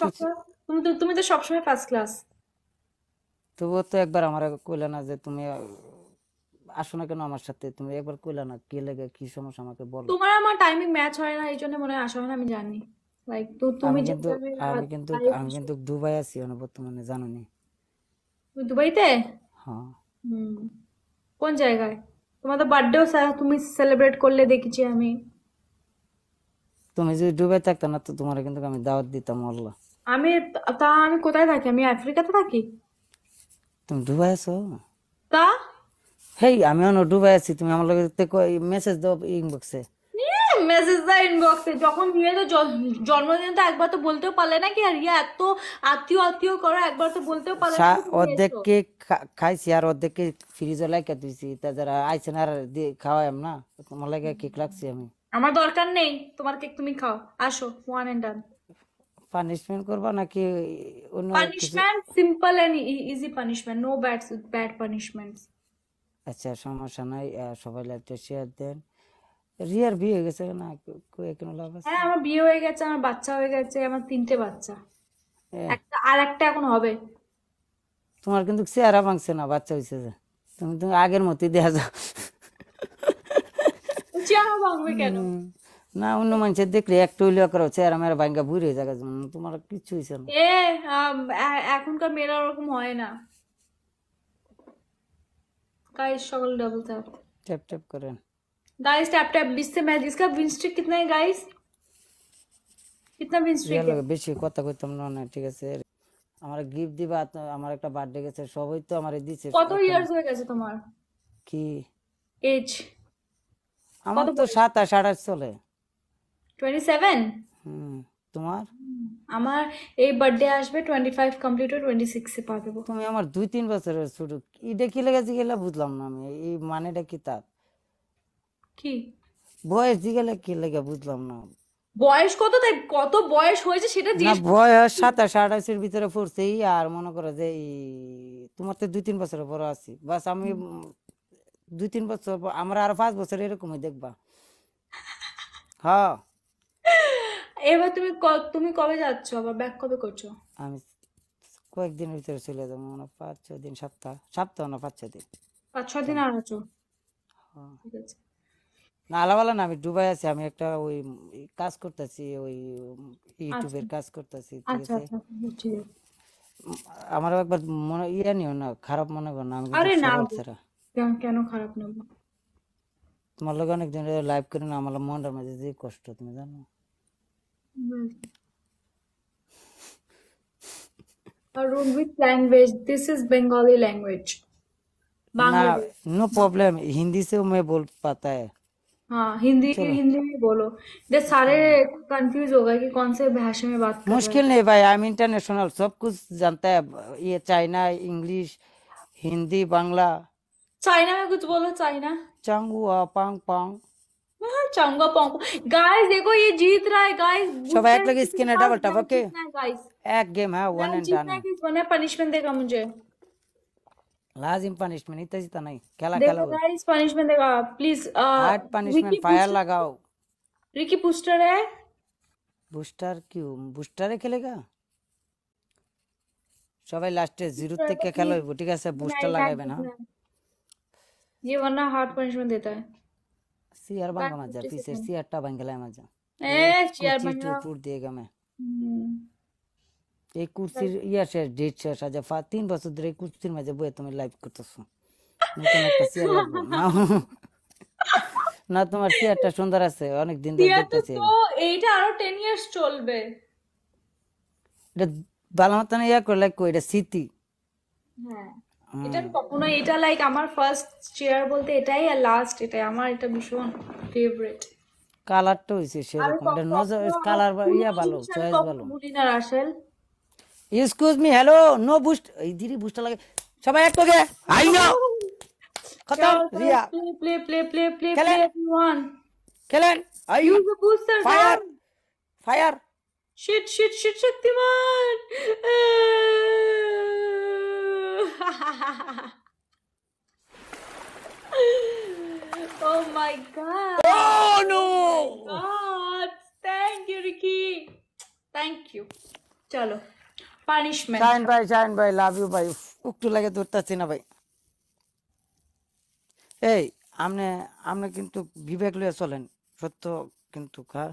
তো তুমি তো তুমি তো সবসময় ফার্স্ট ক্লাস তবুও তো একবার আমার কইলে না যে তুমি আসো না কেন আমার সাথে তুমি একবার না লাগে কি সমস্যা আমাকে বলো তোমার আমার টাইমিং ম্যাচ হয় না এই জন্য মনে হয় আসো না আমি জানি লাইক তো তুমি কিন্তু আমি কিন্তু আমি কিন্তু দুবাই আছি বর্তমানে জানো নি দুবাইতে হ্যাঁ কোন জায়গায় তোমাদের বার্থডেও তুমি সেলিব্রেট করলে দেখেছি আমি তুমি যদি ডুবে থাকতো না তো তোমার কিন্তু আমি দাওয়াত দিতাম আল্লাহ আমি তা আমি কোথায় থাকি আমি আফ্রিকাতে থাকি তুমি ডুবে আছো তা হেই আমি অন্য ডুবে আছি তুমি আমার লগে মেসেজ দাও ইনবক্সে মেসেজ দা ইনবক্সে যখন নিয়ে তো জন্মদিন তো একবার তো বলতেও পারলে নাকি আর ইয়া এত আত্মীয় আত্মীয় করো একবার তো বলতেও পারলে না অর্ধেককে খাইছি আর অর্ধেককে ফ্রিজে লাইকা দিছি তা যারা আইছেন আর খাওয়াই না তোমার লাগে কেক লাগছি আমি আমার দরকার নেই তোমার কেক তুমি খাও আসো ওয়ান এন্ড ডান পানিশমেন্ট করবা নাকি অন্য punishment simple and easy punishment no bad bad punishment আচ্ছা সমস্যা নাই সবাই লাইভটা শেয়ার দেন রিয়ার বিয়ে হয়ে গেছে না কোনো লাভ আছে হ্যাঁ আমার বিয়ে হয়ে গেছে আমার বাচ্চা হয়ে গেছে আমার তিনটে বাচ্চা হ্যাঁ। একটা আর একটা এখন হবে তোমার কিন্তু চেহারা ভাঙছে না বাচ্চা হয়েছে তুমি তুমি আগের মতোই দেখা যাও চেহারা ভাঙবে কেন না অন্য মানুষের দেখলে একটু করো চেহারা মেয়েরা তোমার কিছু হয়েছে না এখনকার মেয়েরা ওরকম হয় না इसका है गाइस বেশি কথা কইতাম না না ঠিক আছে আমার গিফট দিবা আমার একটা বার্থডে গেছে সবই তো আমারে দিছে কত ইয়ার্স হয়ে গেছে তোমার কি এজ আমার তো সাতাশ আঠাশ চলে 27 হুম তোমার আমার এই বার্থডে আসবে 25 কমপ্লিট হয়ে টোয়েন্টি সিক্সে পা দেব তুমি আমার দুই তিন বছরের ছোট এটা দেখি লেগেছে গেলা বুঝলাম না আমি এই মানেটা কি তার কি বয়স জিগেলে কি লেগে বুঝলাম না বয়স কত তাই কত বয়স হয়েছে সেটা জিজ্ঞেস না বয়স সাতাশ এর ভিতরে পড়ছে আর মনে করো যে তোমার তো দুই তিন বছর বড় আছি বাস আমি দুই তিন বছর আমরা আর পাঁচ বছর হয়ে দেখবা হ এবার তুমি তুমি কবে যাচ্ছ আবার ব্যাক কবে করছো আমি কয়েকদিনের ভিতরে চলে যাবো পাঁচ ছ দিন সপ্তাহ সপ্তাহ না পাঁচ ছ দিন পাঁচ ছ দিন আর আছো না না আমি ডুবাই আছি আমি একটা ওই কাজ করতেছি ওই আচ্ছা। ইউটিউবের কাজ করতেছি আচ্ছা, আচ্ছা, আমারও একবার মনে ইয়ে নিও না খারাপ মনে করো না আমি আরে না কেন हिंदी से मैं बोल पाता है हाँ हिंदी हिंदी में बोलो सारे कंफ्यूज हाँ। हो गए कि कौन से भाषा में बात मुश्किल नहीं भाई आई एम इंटरनेशनल सब कुछ जानता है ये China English Hindi Bangla China में कुछ बोलो चाइना चंगुआ पांग पांग हाँ, चांगुआ पांग गाइस देखो ये जीत रहा है गाइस सब एक लगे स्किन है डबल टफ ओके एक गेम है वन एंड डन वन है पनिशमेंट देगा मुझे लाजिम पनिशमेंट इतना जीता नहीं खेला खेला गाइस पनिशमेंट देगा प्लीज हार्ड पनिशमेंट फायर लगाओ रिकी बूस्टर है बूस्टर क्यों बूस्टर है खेलेगा সবাই लास्ट জিরো तक খেলা হইব ঠিক আছে बूस्टर लगाबे ना ये वरना हार्ड पनिशमेंट देता है सीआर बंगा मत जा पीछे सीआर टा बंगला मत जा ए सीआर बंगा टूट देगा मैं এই কুর্সির ইয়া শেষ ডেট শেষ আজ তিন বছর ধরে কুর্সির মাঝে বয়ে তুমি লাইভ করতেছো নতুন না তোমার চেয়ারটা সুন্দর আছে অনেক দিন ধরে দেখতেছি এইটা আরো 10 ইয়ার্স চলবে এটা বালামতানে ইয়া করলে কই এটা স্মৃতি হ্যাঁ এটা কখনো এটা লাইক আমার ফার্স্ট চেয়ার বলতে এটাই আর লাস্ট এটাই আমার এটা ভীষণ ফেভারিট কালারটা হইছে সেরকম এটা নজর কালার ইয়া ভালো চয়েস ভালো Russell excuse me hello no boost এই দিদি বুস্ট লাগে সবাই এক লগে আই নো খতম Riya play play play play play everyone খেলেন I you booster fire fire shit shit shit Shaktimaan oh my god. Oh no! God, thank you, Ricky. Thank you. चलो punishment. Shine bhai, shine bhai, love you bhai. উক্ত লাগে ধরতাছি না ভাই এই আমনে আমনে কিন্তু বিবেক লইয়া চলেন সত্য কিন্তু কার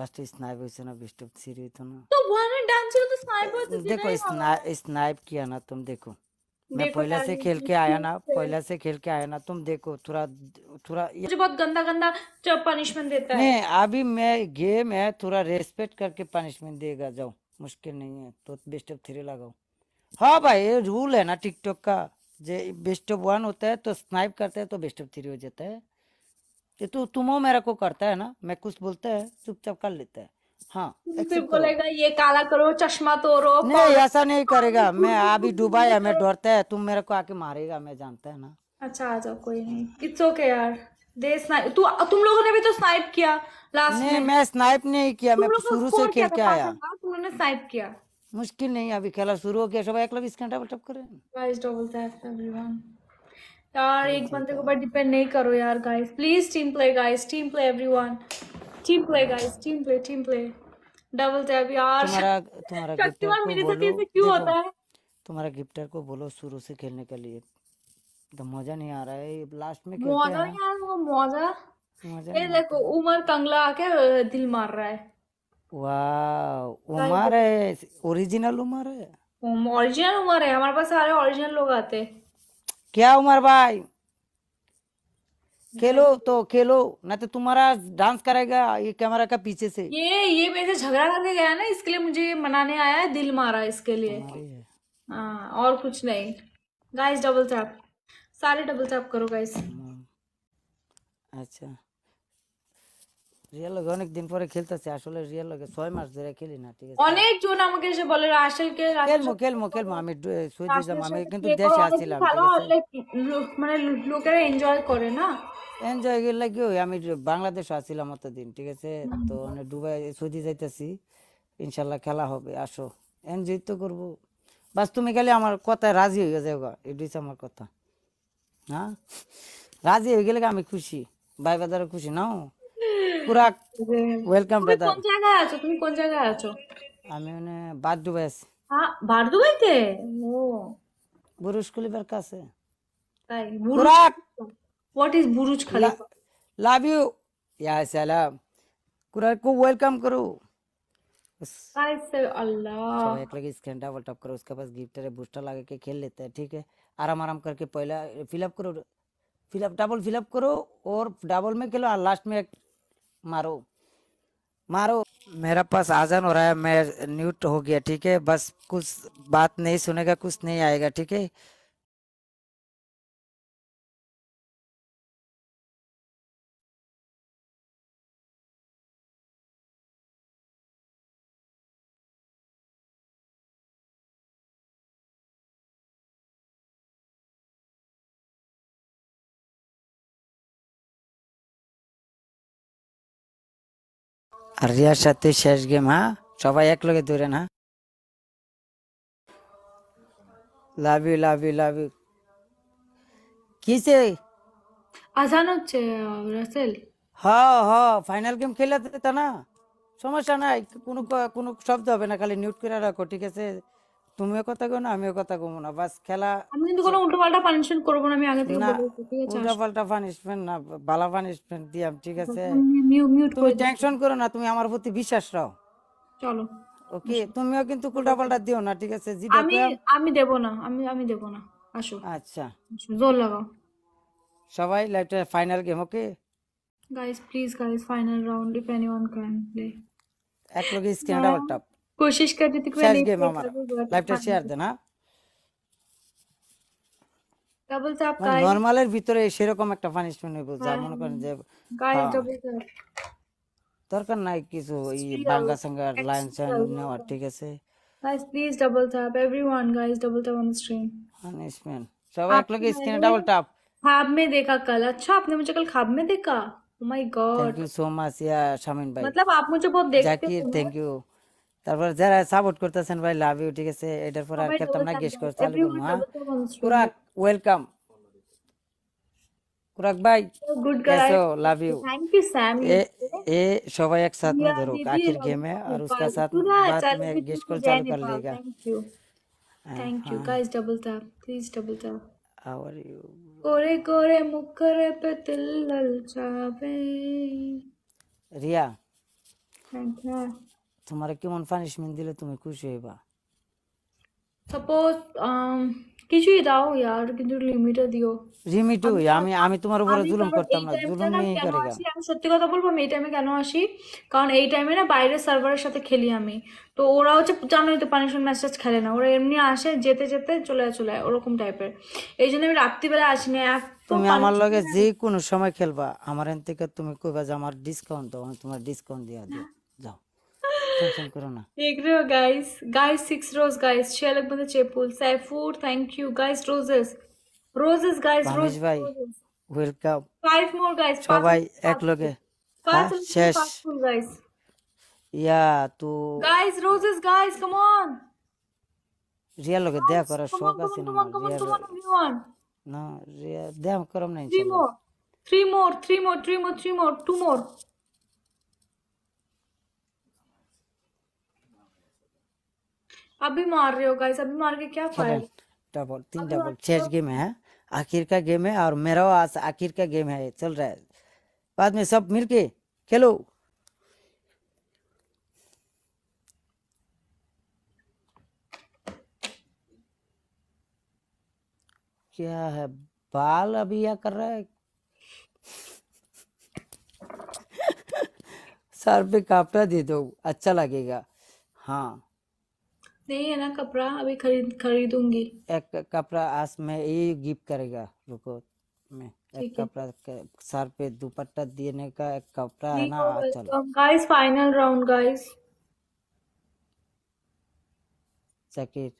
লাস্টে স্নাইপ হইছে না বিস্টপ সিরি হইতো না তো ওয়ান ডান্স তো স্নাইপ হইতো দেখো স্নাইপ কিয়া না তুমি দেখো मैं पहले से खेल के आया ना पहले से खेल के आया ना तुम देखो थोड़ा थोड़ा मुझे बहुत गंदा गंदा पनिशमेंट देता है अभी मैं गेम है थोड़ा रेस्पेक्ट करके पनिशमेंट देगा जाओ मुश्किल नहीं है तो बेस्ट ऑफ थ्री लगाओ हाँ भाई रूल है ना टिकटॉक का जे बेस्ट ऑफ वन होता है तो स्नाइप करते हैं तो बेस्ट ऑफ थ्री हो जाता है तो तुम मेरा को करता है ना मैं कुछ बोलता है चुपचाप कर लेता है हाँ बोलेगा ये काला करो चश्मा तोड़ो नहीं ऐसा नहीं करेगा मैं अभी डूबा है मैं डरता है तुम मेरे को आके मारेगा मैं जानता है ना अच्छा आ जाओ कोई नहीं इट्स ओके यार दे स्नाइप तू तु, तुम लोगों ने भी तो स्नाइप किया लास्ट नहीं मैं स्नाइप नहीं किया मैं शुरू से खेल के आया तुमने स्नाइप किया मुश्किल नहीं अभी खेला शुरू हो गया सब एक लोग इस घंटा पर टप कर गाइस डबल टैप एवरीवन यार एक बंदे को बट डिपेंड नहीं करो यार guys please team play guys team play everyone team play guys team play team play double tap यार तुम्हारा तुम्हारा गिफ्टर मेरे साथ ऐसे क्यों होता है तुम्हारा गिफ्टर को बोलो शुरू से खेलने के लिए तो मजा नहीं आ रहा है लास्ट में मजा यार वो मजा ये देखो उमर कंगला आके दिल मार रहा है वाह उमर है ओरिजिनल उमर है ओरिजिनल उमर है हमारे पास सारे ओरिजिनल लोग आते हैं क्या उमर भाई खेलो हम्म। तो खेलो ना तो तुम्हारा डांस करेगा ये कैमरा का पीछे से ये ये मेरे से झगड़ा करके गया ना इसके लिए मुझे ये मनाने आया है दिल मारा इसके लिए हाँ और कुछ नहीं गाइस डबल टैप सारे डबल टैप करो गाइस हम्म। अच्छा রিয়াল লগে অনেক দিন পরে খেলতেছে আসলে রিয়াল লগে 6 মাস ধরে খেলি না ঠিক আছে অনেক জন আমাকে এসে বলে খেলমো খেলমো খেলমো আমি সৌদি জাম আমি কিন্তু দেশে আছিলাম মানে লোকেরা এনজয় করে না এনজয় আমি আছিলাম অতদিন ঠিক আছে তো মানে দুবাই সৌদি যাইতাছি ইনশাল্লাহ খেলা হবে আসো এনজয় তো করবো বাস তুমি খালি আমার কথা রাজি হয়ে যাও এটাই আমার কথা হ্যাঁ রাজি হয়ে গেলে আমি খুশি ভাই বাজারে খুশি নাও পুরা ওয়েলকাম ব্রাদার কোন জায়গায় আছো তুমি কোন জায়গায় আছো আমি মানে বারদুবাই আছি হ্যাঁ বারদুবাইতে ও বুরুজ খলিফার কাছে তাই বুরাক what is Burj Khalifa love you ইয়া সালাম কুরাক को वेलकम करो अल्लाह एक लगे घंटा वर्ल्ड कप करो उसके पास है बूस्टर लगा के खेल लेते हैं ठीक है आराम आराम करके पहला फिलअप करो फिलअप डबल फिलअप करो और डबल में खेलो और लास्ट में एक मारो मारो मेरा पास आजान हो रहा है मैं न्यूट हो गया ठीक है बस कुछ बात नहीं सुनेगा कुछ नहीं आएगा ठीक है আর রিয়ার সাথে শেষ গেম হ্যাঁ সবাই এক লগে ধরেন না love you love you love you কিসে আজান হচ্ছে রাসেল হ্যাঁ হ্যাঁ ফাইনাল গেম খেলে তা না সমস্যা নাই কোনো কোনো শব্দ হবে না খালি নিউট করে রাখো ঠিক আছে তুমিও কথা কো না আমিও কথা কমো না বাস খেলা আমি কিন্তু কোনো উল্টো পাল্টা পানিশমেন্ট করব না আমি আগে থেকে বলে উল্টো পাল্টা পানিশমেন্ট না ভালো পানিশমেন্ট দিয়াম ঠিক আছে তুমি টেনশন করো না তুমি আমার প্রতি বিশ্বাস রাও চলো ওকে তুমিও কিন্তু উল্টো পাল্টা দিও না ঠিক আছে যেটা আমি আমি দেব না আমি আমি দেব না আসো আচ্ছা জোর লাগাও সবাই লাইভটা final game okay guys please guys final round if anyone can play এক লগে স্ক্রিন ডাবল ট্যাপ कोशिश कर रही थी शेयर गेम हमारा লাইভটা শেয়ার দেন হ্যাঁ ডাবল ট্যাপ গাইস নরমালের ভিতরে সেরকম একটা পানিশমেন্ট হইব যা মনে করেন যে গাইস দরকার নাই কিছু এই বাঙ্গা সাঙ্গা লাইন সাইন নেওয়ার ঠিক আছে guys please double tap everyone guys double tap on stream punishment সবাই এক লগে স্ক্রিনে ডাবল ট্যাপ ख्वाब में देखा कल अच्छा आपने मुझे कल ख्वाब में देखा my god thank you so much या शामिन भाई मतलब आप मुझे बहुत देखते हो थैंक यू তারপর যারা সাপোর্ট করতেছেন ভাই লাভ ইউ ঠিক আছে এটার পর আর করতাম না গেস করতে আলাইকুম হ্যাঁ কুরাক ওয়েলকাম কুরাক ভাই good guys love you thank you Sam ए सबाई एक साथ में धरो आखिर गेम है और उसका साथ बाद में गेस कॉल चालू कर लेगा thank you thank you guys double tap please double tap how are you कोरे कोरे मुकरे पे तिल ललचावे रिया थैंक यू তোমার কেমন পানিশমেন্ট দিলে তুমি খুশি হইবা সাপোজ um, কিছুই দাও ইয়ার কিন্তু দিও আমি আমি তোমার উপরে জুলুম করতাম না জুলুম নিয়ে করে আমি সত্যি কথা বলবো আমি এই টাইমে কেন আসি কারণ এই টাইমে না বাইরের সার্ভারের সাথে খেলি আমি তো ওরা হচ্ছে জানোই তো পানিশমেন্ট খেলে না ওরা এমনি আসে যেতে যেতে চলে চলে ওরকম টাইপের এই জন্য আমি রাত্রিবেলা আসি না তুমি আমার লগে যে কোনো সময় খেলবা আমার এন থেকে তুমি কইবা যে আমার ডিসকাউন্ট দাও আমি তোমার ডিসকাউন্ট দিয়ে দিও যাও टेंशन करो ना देख रहे हो guys guys six rose guys छह अलग बंदे छह फूल सैफूर thank you guys roses roses guys rose भाई वेलकम फाइव मोर गाइस সবাই এক লগে পাঁচ শেষ ফুল गाइस या तो guys roses guys come on রিয়া লগে দেয়া করার শখ আছে না রিয়া না রিয়া দেয়া করম না ইনশাআল্লাহ 3 more 3 more 3 more 3 more 3 more 2 more अभी मार रहे हो गाइस अभी मार के क्या फायदा डबल तीन डबल चेस गेम है आखिर का गेम है और मेरा आज आखिर का गेम है चल रहा है बाद में सब मिलके खेलो क्या है बाल अभी यह कर रहा है सर पे कापड़ा दे दो अच्छा लगेगा हाँ नहीं है ना कपड़ा अभी खरीद खरीदूंगी एक कपड़ा आज मैं ये गिफ्ट करेगा रुको मैं एक कपड़ा सर पे दुपट्टा देने का एक कपड़ा है ना चलो गाइस फाइनल राउंड गाइस धीरन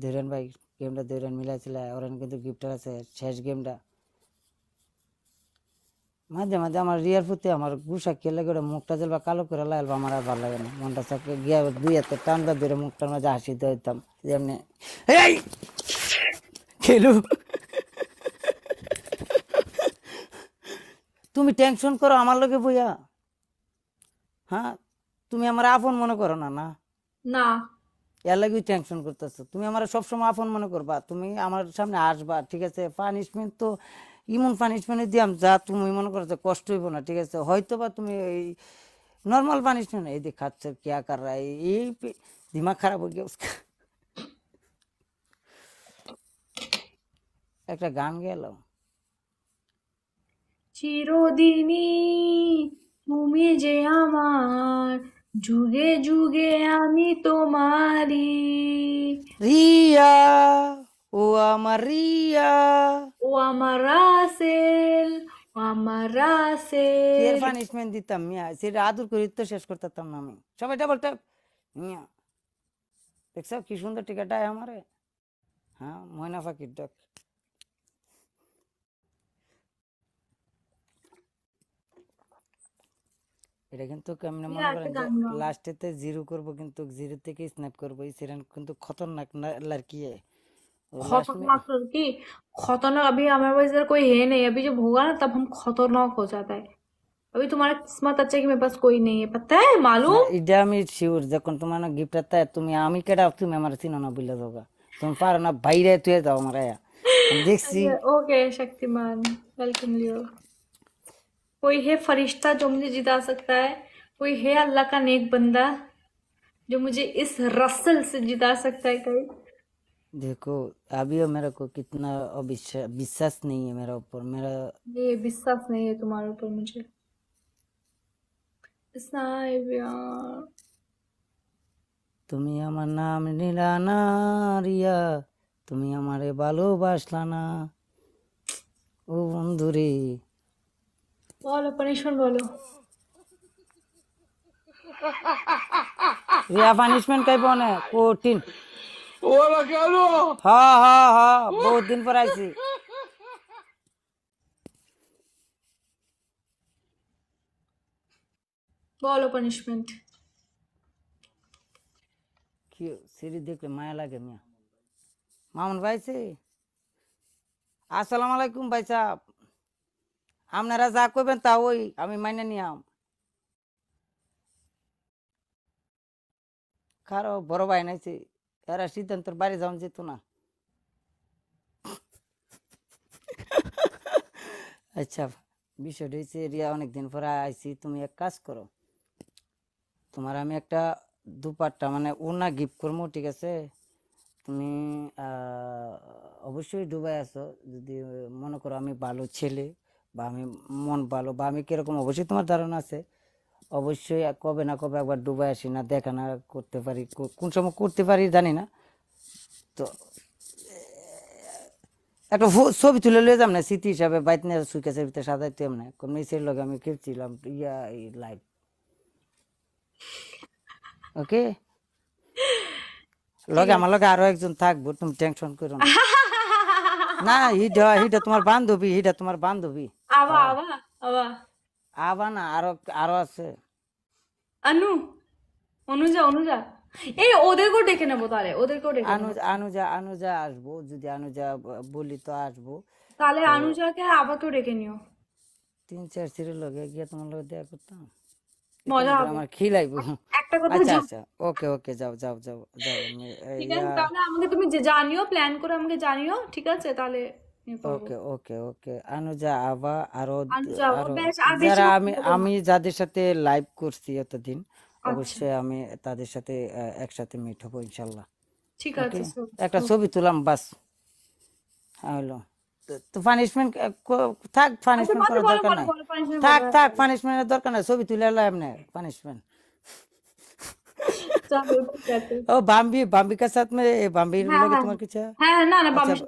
धीरन भाई गेम डा সাকিব ধীরেন ভাই গেমটা ধীরেন মিলাইছিল ওরেন रहा है छह गेम डा মাঝে মাঝে আমার রিয়ার প্রতি আমার গুসা খেলে করে মুখটা জ্বলবা কালো করে লাগবা আমার আর ভালো লাগে না মনটা চোখে গিয়ে দুই হাতে টানটা ধরে মুখটার মাঝে হাসি দিতাম যেমনি এই খেলু তুমি টেনশন করো আমার লোকে বইয়া হ্যাঁ তুমি আমার আপন মনে করো না না না এর লাগেই টেনশন করতেছো তুমি আমার সবসময় আপন মনে করবা তুমি আমার সামনে আসবা ঠিক আছে পানিশমেন্ট তো ইমন পানিশমেন্ট দিয়াম যা তুমি মনে করো কষ্ট হইব না ঠিক আছে হয়তো বা তুমি এই নর্মাল পানিশমেন্ট এই দিয়ে খাচ্ছে ক্যা এই দিমাগ খারাপ হয়ে গিয়ে একটা গান গেল চিরদিনই তুমি যে আমার যুগে যুগে আমি তোমারি রিয়া ও আমার রিয়া ওয়ামারাসেল ওয়ামারাসেল এর পানিশমেন্ট দিতাম মিয়া সে শেষ করতাম না আমি সবাই ডাবল ট্যাপ মিয়া দেখছ কি সুন্দর টিকাটা আমারে হ্যাঁ ময়না ডাক এটা কিন্তু কেমন মনে করেন লাস্টেতে জিরো করবো কিন্তু জিরো থেকে স্ন্যাপ করবো এই কিন্তু খতরনাক লারকিয়ে खतरनाक की खतरनाक अभी हमारे पास इधर कोई है नहीं अभी जब होगा ना तब हम खतरनाक हो जाता है अभी तुम्हारा किस्मत अच्छा कि मेरे पास कोई नहीं है पता है मालूम हाँ, इधर जब এটা गिफ्ट শিওর है तुम यहाँ গিফট আতা তুমি আমি हमारे सीनों ना बिल्ला दोगा तुम पार ना भाई না বাইরে तो हमारा আমার देख सी ओके अच्छा, शक्तिमान वेलकम लियो कोई है फरिश्ता जो मुझे जिता सकता है कोई है अल्लाह का नेक बंदा जो मुझे इस रसल से जिता सकता है कहीं देखो अभी मेरे को कितना अविश्वास विश्वास नहीं है मेरा ऊपर मेरा ये विश्वास नहीं है तुम्हारे ऊपर मुझे তুমি আমার নাম নিলা না রিয়া তুমি আমারে ভালোবাসলা না ও বন্ধু রে বলো পানিশমেন্ট বলো রিয়া পানিশমেন্ট কাইব না কঠিন ওরা কেন হ্যাঁ হ্যাঁ হ্যাঁ বহুত দিন পর আইছি বলো পানিশমেন্ট কি সিরিজ দেখলে মায়া লাগে মিয়া মামুন ভাইছে আসসালামু আলাইকুম ভাই সাহেব আপনারা যা করবেন তা ওই আমি মাইনে নিয়াম কারো বড় ভাই নাইছে এরা সিদ্ধান্তর বাড়ি যাওয়া যেত না আচ্ছা বিষয়টা হচ্ছে রিয়া অনেকদিন পরে আইছি তুমি এক কাজ করো তোমার আমি একটা দুপাট্টা মানে ওনা গিফট করবো ঠিক আছে তুমি অবশ্যই ডুবাই আছো যদি মনে করো আমি ভালো ছেলে বা আমি মন ভালো বা আমি কীরকম অবশ্যই তোমার ধারণা আছে অবশ্যই কবে না কবে একবার ডুবাই আসি না দেখা না করতে পারি কোন সময় করতে পারি জানি না তো একটা ছবি তুলে লয়ে যাম না স্মৃতি হিসাবে বাইত নিয়ে সুইকেসের ভিতরে তুই না কোন মেসের লগে আমি খেলছিলাম ইয়া লাইভ ওকে লগে আমার লগে আরো একজন থাকবো তুমি টেনশন করো না না হিডা হিডা তোমার বান্ধবী হিডা তোমার বান্ধবী আবা হ্যাঁ। আবা আবা আবা না আরো আরো আছে অনুজা অনুজা এই ওদেরকেও ডেকে নেবো তাহলে ওদেরকেও ডেকে আসবো যদি বলি তো আসবো তাহলে আবাকেও ডেকে নিও তিন চার সিটের লগে গিয়ে তোমার লগে দেখা করতাম মজা হবে আমার খিলাইবো আচ্ছা, একটা কথা আচ্ছা আচ্ছা ওকে ওকে যাও যাও যাও যাও ঠিক আছে তাহলে আমাকে তুমি জানিও প্ল্যান করে আমাকে জানিও ঠিক আছে তাহলে ওকে ওকে ওকে আনুজা আবা আরো যারা আমি আমি যাদের সাথে লাইভ করছি এতদিন আচ্ছা। অবশ্যই আমি তাদের সাথে একসাথে মিট হবো ইনশাল্লাহ ঠিক আছে একটা ছবি তুলাম বাস হলো তো পানিশমেন্ট থাক পানিশমেন্ট আচ্ছা, করার দরকার নাই থাক থাক পানিশমেন্টের দরকার নাই ছবি তুলে লাভ না পানিশমেন্ট আচ্ছা, ও বাম্বি বাম্বি কার সাথে মে বাম্বির হ্যাঁ, লগে হ্যাঁ। তোমার কিছু হ্যাঁ না না আচ্ছা। বাম্বির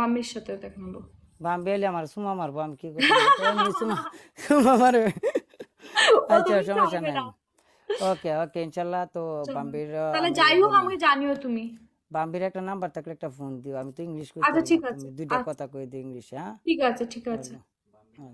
বাম্বির সাথে দেখা হলো বাম্বি এলে আমার সুমা মারবো আমি কি করবো সুমা সুমা মারবে আচ্ছা সমস্যা নেই ওকে ওকে ইনশাআল্লাহ তো আচ্ছা, বাম্বির তাহলে যাই হোক আমাকে জানিও তুমি বাম্বির একটা নাম্বার থাকলে একটা ফোন দিও আমি তো ইংলিশ কই আচ্ছা ঠিক আছে দুইটা কথা কই দিই ইংলিশে হ্যাঁ ঠিক আছে ঠিক আছে